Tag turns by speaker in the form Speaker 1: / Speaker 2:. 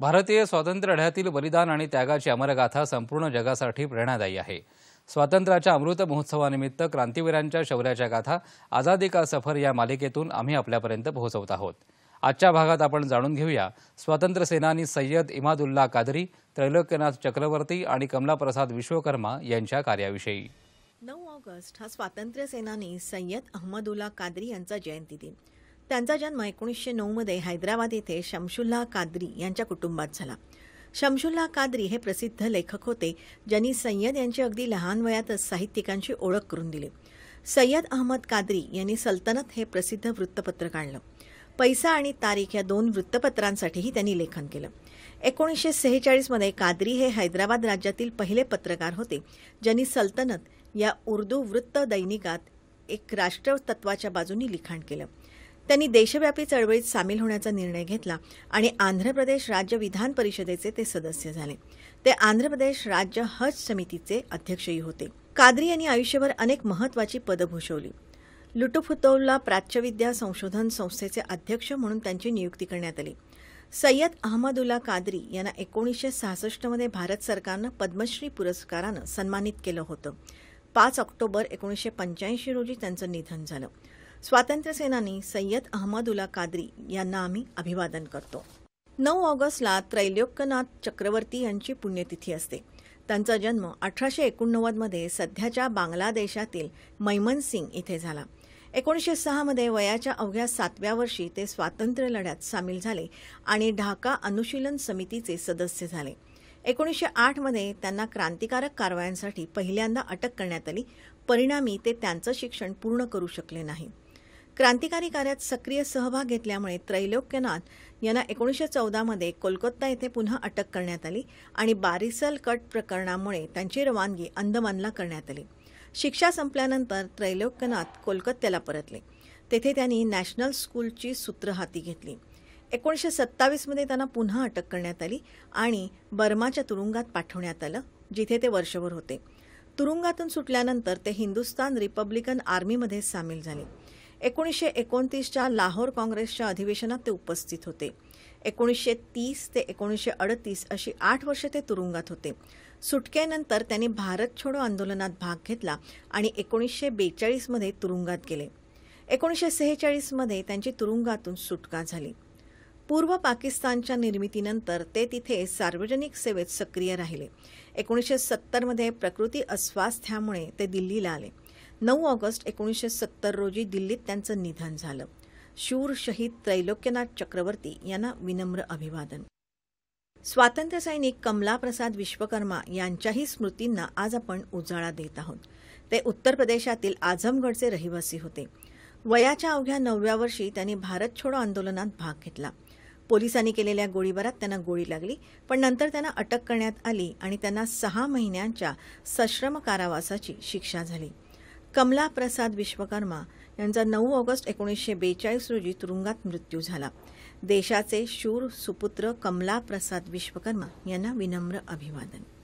Speaker 1: भारतीय स्वातंत्र्य लढ्यातील बलिदान आणि त्यागाची अमरगाथा संपूर्ण जगासाठी प्रेरणादायी आहे स्वातंत्र्याच्या अमृत महोत्सवानिमित्त क्रांतीवीरांच्या शौर्याच्या गाथा आझादी का सफर या मालिकेतून आम्ही आपल्यापर्यंत पोहोचवत आहोत आजच्या भागात आपण जाणून घेऊया स्वातंत्र्य सेनानी सय्यद इमादुल्ला कादरी त्रैलोक्यनाथ चक्रवर्ती आणि कमलाप्रसाद विश्वकर्मा यांच्या कार्याविषयी
Speaker 2: नऊ ऑगस्ट हा स्वातंत्र्य सेनानी सय्यद अहमदुल्ला कादरी यांचा जयंती दिन त्यांचा जन्म एकोणीसशे नऊमध्ये हैदराबाद येथे शमशुल्ला कादरी यांच्या कुटुंबात झाला शमशुल्ला कादरी हे प्रसिद्ध लेखक होते ज्यांनी सय्यद यांची अगदी लहान वयातच साहित्यिकांची ओळख करून दिली सय्यद अहमद कादरी यांनी सल्तनत हे प्रसिद्ध वृत्तपत्र काढलं पैसा आणि तारीख या दोन वृत्तपत्रांसाठीही त्यांनी लेखन केलं एकोणीसशे सेहेचाळीसमध्ये कादरी हे हैदराबाद राज्यातील पहिले पत्रकार होते ज्यांनी सल्तनत या उर्दू वृत्त दैनिकात एक राष्ट्रतत्वाच्या बाजूनी लिखाण केलं त्यांनी देशव्यापी चळवळीत सामील होण्याचा निर्णय घेतला आणि आंध्र प्रदेश राज्य विधान परिषदेचे ते सदस्य झाले ते आंध्र प्रदेश राज्य हज समितीचे अध्यक्षही होते कादरी यांनी आयुष्यभर अनेक महत्वाची पदं भूषवली लुटुफुतौल्ला प्राच्यविद्या संशोधन संस्थेचे अध्यक्ष म्हणून त्यांची नियुक्ती करण्यात आली सय्यद अहमदुल्ला कादरी यांना एकोणीसशे सहासष्टमध्ये भारत सरकारनं पद्मश्री पुरस्कारानं सन्मानित केलं होतं पाच ऑक्टोबर एकोणीसशे पंच्याऐंशी रोजी त्यांचं निधन झालं स्वातंत्र्यसेनानी सय्यद अहमदुल्ला कादरी यांना आम्ही अभिवादन करतो नऊ ऑगस्टला त्रैलोक्यनाथ चक्रवर्ती यांची पुण्यतिथी असते त्यांचा जन्म अठराशे एकोणनव्वदमध्ये सध्याच्या बांगलादेशातील मैमनसिंग इथे झाला एकोणीसशे सहामध्ये वयाच्या अवघ्या सातव्या वर्षी ते स्वातंत्र्य लढ्यात सामील झाले आणि ढाका अनुशीलन समितीचे सदस्य झाले एकोणीसशे आठमध्ये त्यांना क्रांतिकारक कारवायांसाठी पहिल्यांदा अटक करण्यात आली परिणामी ते त्यांचं शिक्षण पूर्ण करू शकले नाही क्रांतिकारी कार्यात सक्रिय सहभाग घेतल्यामुळे त्रैलोक्यनाथ यांना एकोणीसशे चौदामध्ये कोलकाता येथे पुन्हा अटक करण्यात आली आणि बारिसल कट प्रकरणामुळे त्यांची रवानगी अंदमानला करण्यात आली शिक्षा संपल्यानंतर त्रैलोक्यनाथ कोलकात्याला परतले तेथे त्यांनी नॅशनल स्कूलची सूत्र हाती घेतली एकोणीसशे सत्तावीसमध्ये त्यांना पुन्हा अटक करण्यात आली आणि बर्माच्या तुरुंगात पाठवण्यात आलं जिथे ते वर्षभर होते तुरुंगातून सुटल्यानंतर ते हिंदुस्तान रिपब्लिकन आर्मीमध्ये सामील झाले एकोणीसशे एकोणतीसच्या लाहोर काँग्रेसच्या अधिवेशनात ते उपस्थित होते एकोणीसशे तीस ते एकोणीसशे अडतीस अशी आठ वर्षे ते तुरुंगात होते सुटकेनंतर त्यांनी भारत छोडो आंदोलनात भाग घेतला आणि एकोणीसशे बेचाळीसमध्ये तुरुंगात गेले एकोणीसशे सेहेचाळीसमध्ये त्यांची तुरुंगातून सुटका झाली पूर्व पाकिस्तानच्या निर्मितीनंतर ते तिथे सार्वजनिक सेवेत सक्रिय राहिले एकोणीसशे सत्तरमध्ये प्रकृती अस्वास्थ्यामुळे ते दिल्लीला आले नऊ ऑगस्ट एकोणीसशे सत्तर रोजी दिल्लीत त्यांचं निधन झालं शूर शहीद त्रैलोक्यनाथ चक्रवर्ती यांना विनम्र अभिवादन स्वातंत्र्य सैनिक कमलाप्रसाद विश्वकर्मा यांच्याही स्मृतींना आज आपण उजाळा देत आहोत ते उत्तर प्रदेशातील आझमगडचे रहिवासी होते वयाच्या अवघ्या नवव्या वर्षी त्यांनी भारत छोडो आंदोलनात भाग घेतला पोलिसांनी केलेल्या गोळीबारात त्यांना गोळी लागली पण नंतर त्यांना अटक करण्यात आली आणि त्यांना सहा महिन्यांच्या सश्रम कारावासाची शिक्षा झाली कमला प्रसाद विश्वकर्मा यांचा नऊ ऑगस्ट एकोणीसशे बेचाळीस रोजी तुरुंगात मृत्यू झाला देशाचे शूर सुपुत्र कमला प्रसाद विश्वकर्मा यांना विनम्र अभिवादन